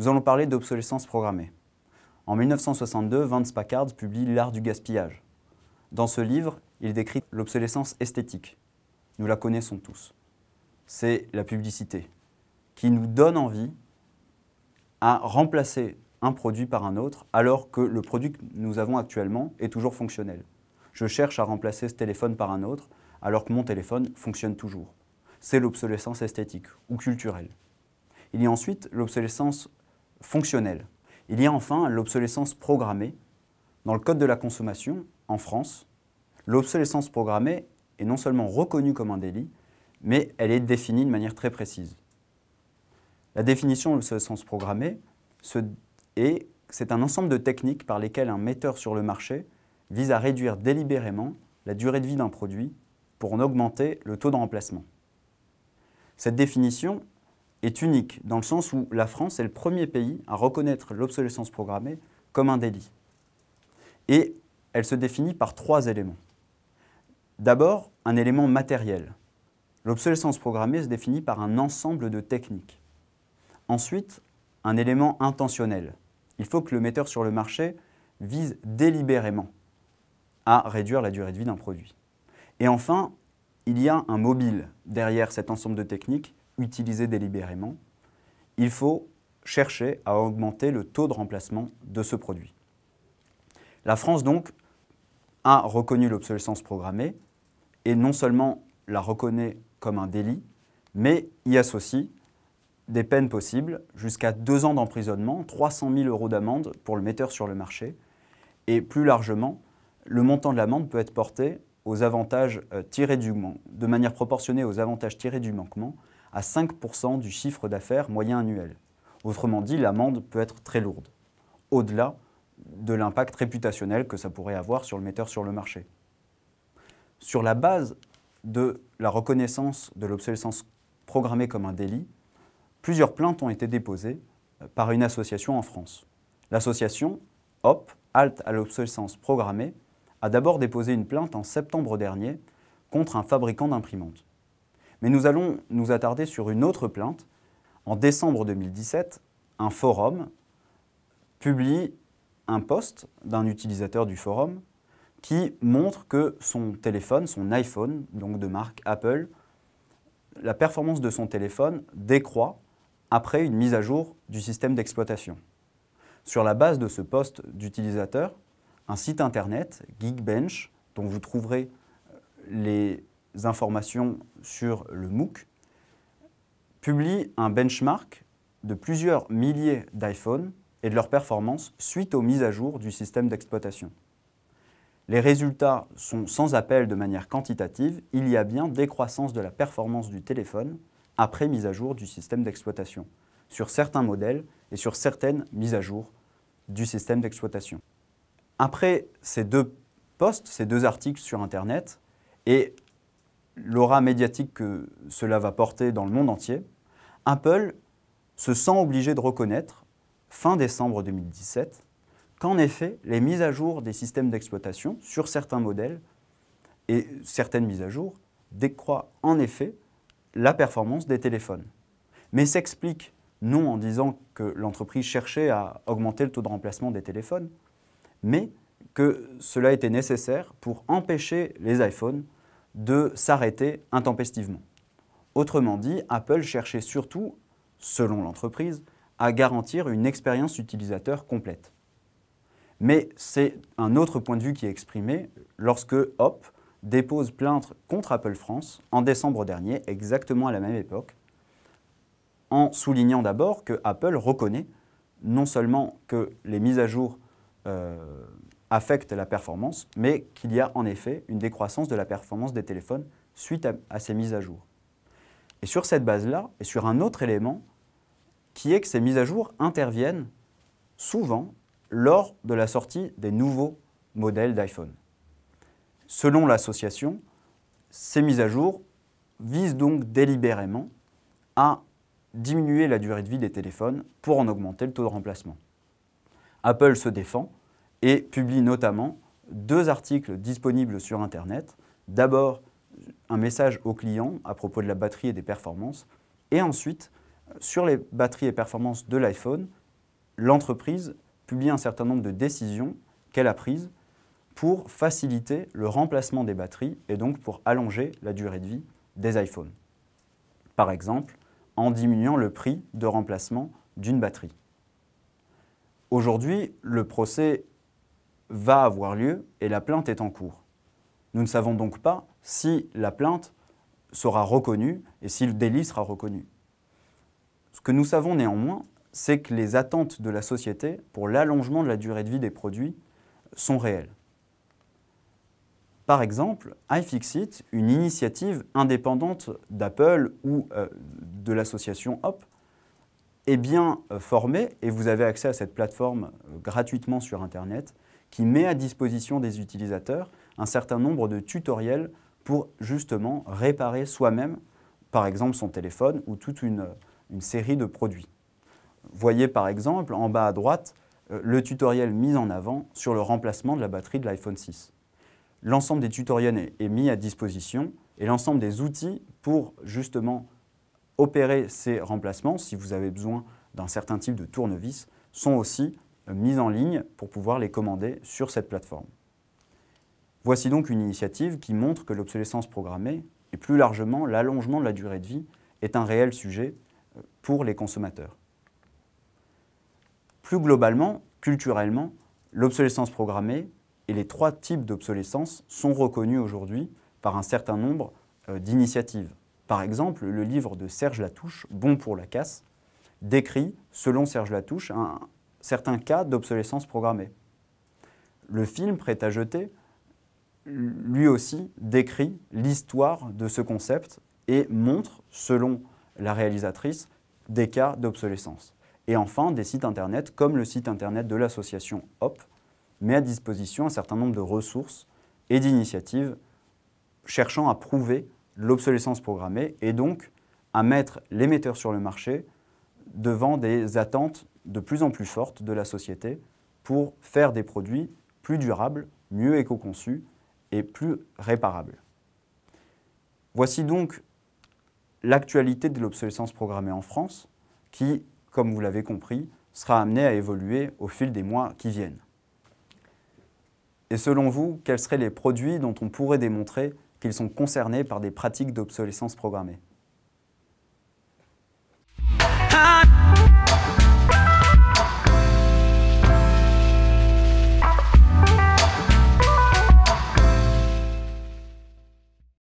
Nous allons parler d'obsolescence programmée. En 1962, Vance Packard publie L'art du gaspillage. Dans ce livre, il décrit l'obsolescence esthétique. Nous la connaissons tous. C'est la publicité qui nous donne envie à remplacer un produit par un autre alors que le produit que nous avons actuellement est toujours fonctionnel. Je cherche à remplacer ce téléphone par un autre alors que mon téléphone fonctionne toujours. C'est l'obsolescence esthétique ou culturelle. Il y a ensuite l'obsolescence fonctionnelle. Il y a enfin l'obsolescence programmée. Dans le Code de la consommation, en France, l'obsolescence programmée est non seulement reconnue comme un délit, mais elle est définie de manière très précise. La définition de l'obsolescence programmée, c'est un ensemble de techniques par lesquelles un metteur sur le marché vise à réduire délibérément la durée de vie d'un produit pour en augmenter le taux de remplacement. Cette définition est unique, dans le sens où la France est le premier pays à reconnaître l'obsolescence programmée comme un délit. Et elle se définit par trois éléments. D'abord, un élément matériel. L'obsolescence programmée se définit par un ensemble de techniques. Ensuite, un élément intentionnel. Il faut que le metteur sur le marché vise délibérément à réduire la durée de vie d'un produit. Et enfin, il y a un mobile derrière cet ensemble de techniques utiliser délibérément, il faut chercher à augmenter le taux de remplacement de ce produit. La France, donc, a reconnu l'obsolescence programmée et non seulement la reconnaît comme un délit, mais y associe des peines possibles, jusqu'à deux ans d'emprisonnement, 300 000 euros d'amende pour le metteur sur le marché, et plus largement, le montant de l'amende peut être porté aux avantages euh, tirés du de manière proportionnée aux avantages tirés du manquement à 5% du chiffre d'affaires moyen annuel. Autrement dit, l'amende peut être très lourde, au-delà de l'impact réputationnel que ça pourrait avoir sur le metteur sur le marché. Sur la base de la reconnaissance de l'obsolescence programmée comme un délit, plusieurs plaintes ont été déposées euh, par une association en France. L'association HOP, Halte à l'obsolescence programmée, a d'abord déposé une plainte en septembre dernier contre un fabricant d'imprimantes. Mais nous allons nous attarder sur une autre plainte. En décembre 2017, un forum publie un post d'un utilisateur du forum qui montre que son téléphone, son iPhone, donc de marque Apple, la performance de son téléphone décroît après une mise à jour du système d'exploitation. Sur la base de ce poste d'utilisateur, un site internet, Geekbench, dont vous trouverez les informations sur le MOOC, publie un benchmark de plusieurs milliers d'iPhones et de leurs performances suite aux mises à jour du système d'exploitation. Les résultats sont sans appel de manière quantitative, il y a bien décroissance de la performance du téléphone après mise à jour du système d'exploitation, sur certains modèles et sur certaines mises à jour du système d'exploitation. Après ces deux posts, ces deux articles sur Internet, et l'aura médiatique que cela va porter dans le monde entier, Apple se sent obligé de reconnaître, fin décembre 2017, qu'en effet, les mises à jour des systèmes d'exploitation sur certains modèles et certaines mises à jour décroît en effet la performance des téléphones. Mais s'explique non en disant que l'entreprise cherchait à augmenter le taux de remplacement des téléphones, mais que cela était nécessaire pour empêcher les iPhones de s'arrêter intempestivement. Autrement dit, Apple cherchait surtout, selon l'entreprise, à garantir une expérience utilisateur complète. Mais c'est un autre point de vue qui est exprimé lorsque Hop dépose plainte contre Apple France en décembre dernier, exactement à la même époque, en soulignant d'abord que Apple reconnaît non seulement que les mises à jour euh, affecte la performance, mais qu'il y a en effet une décroissance de la performance des téléphones suite à, à ces mises à jour. Et sur cette base-là, et sur un autre élément, qui est que ces mises à jour interviennent souvent lors de la sortie des nouveaux modèles d'iPhone. Selon l'association, ces mises à jour visent donc délibérément à diminuer la durée de vie des téléphones pour en augmenter le taux de remplacement. Apple se défend et publie notamment deux articles disponibles sur Internet. D'abord, un message au client à propos de la batterie et des performances, et ensuite, sur les batteries et performances de l'iPhone, l'entreprise publie un certain nombre de décisions qu'elle a prises pour faciliter le remplacement des batteries et donc pour allonger la durée de vie des iPhones. Par exemple, en diminuant le prix de remplacement d'une batterie. Aujourd'hui, le procès va avoir lieu et la plainte est en cours. Nous ne savons donc pas si la plainte sera reconnue et si le délit sera reconnu. Ce que nous savons néanmoins, c'est que les attentes de la société pour l'allongement de la durée de vie des produits sont réelles. Par exemple, iFixit, une initiative indépendante d'Apple ou euh, de l'association Hop, est bien euh, formée et vous avez accès à cette plateforme euh, gratuitement sur Internet qui met à disposition des utilisateurs un certain nombre de tutoriels pour justement réparer soi-même, par exemple son téléphone ou toute une, série de produits. Voyez par exemple en bas à droite euh, le tutoriel mis en avant sur le remplacement de la batterie de l'iPhone 6. L'ensemble des tutoriels est, est mis à disposition et l'ensemble des outils pour justement opérer ces remplacements, si vous avez besoin d'un certain type de tournevis, sont aussi mises en ligne pour pouvoir les commander sur cette plateforme. Voici donc une initiative qui montre que l'obsolescence programmée et plus largement l'allongement de la durée de vie est un réel sujet euh, pour les consommateurs. Plus globalement, culturellement, l'obsolescence programmée et les trois types d'obsolescence sont reconnus aujourd'hui par un certain nombre euh, d'initiatives. Par exemple, le livre de Serge Latouche, Bon pour la casse, décrit, selon Serge Latouche, un, certains cas d'obsolescence programmée. Le film Prêt à jeter, lui aussi, décrit l'histoire de ce concept et montre, selon la réalisatrice, des cas d'obsolescence. Et enfin, des sites Internet comme le site Internet de l'association HOP met à disposition un certain nombre de ressources et d'initiatives cherchant à prouver l'obsolescence programmée et donc à mettre l'émetteur sur le marché devant des attentes de plus en plus forte de la société pour faire des produits plus durables, mieux éco-conçus et plus réparables. Voici donc l'actualité de l'obsolescence programmée en France, qui, comme vous l'avez compris, sera amenée à évoluer au fil des mois qui viennent. Et selon vous, quels seraient les produits dont on pourrait démontrer qu'ils sont concernés par des pratiques d'obsolescence programmée hein